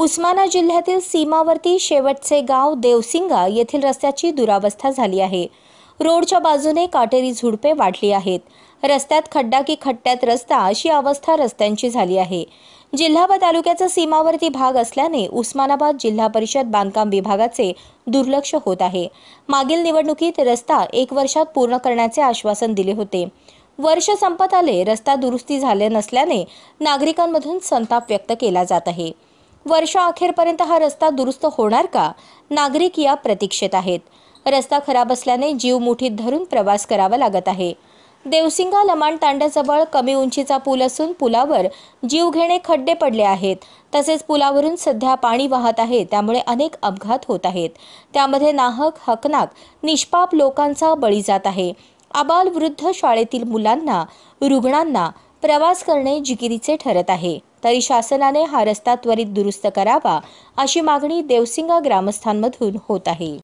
उस्माना जिल्ह्यातील सीमावर्ती शेवटचे गाव देवसिंगा येथील रस्त्याची दुरावस्था झाली आहे रोडच्या बाजूने काटेरी झुडपे वाढली आहेत रस्त्यात खड्डा की खड्ड्यात रस्ता अशी अवस्था रस्त्यांची झाली आहे जिल्हा तालुक्याचा सीमावर्ती भाग असल्याने उस्मानाबाद जिल्हा परिषद बांधकाम विभागाचे दुर्लक्ष होत आहे मागील निवडणुकीत रस्ता एक वर्षात पूर्ण करण्याचे आश्वासन दिले होते वर्ष संपत आले रस्ता दुरुस्ती झाले नसल्याने नागरिकांमधून संताप व्यक्त केला जात आहे वर्षा अखेरपर्यंत हा रस्ता दुरुस्त होणार का नागरिक या प्रतीक्षेत आहेत रस्ता खराब असल्याने जीव मुठीत धरून प्रवास करावा लागत आहे देवसिंगा लमाण तांड्याजवळ कमी उंचीचा पूल असून पुलावर जीव घेणे खड्डे पडले आहेत तसेच पुलावरून सध्या पाणी वाहत आहे त्यामुळे अनेक अपघात होत आहेत त्यामध्ये नाहक हकनाक निष्पाप लोकांचा बळी जात आहे आबाल वृद्ध शाळेतील मुलांना रुग्णांना प्रवास करणे जिकिरीचे ठरत आहे तरी शासनाने हा रस्ता त्वरित दुरुस्त करावा अशी मागणी देवसिंगा ग्रामस्थांमधून होत आहे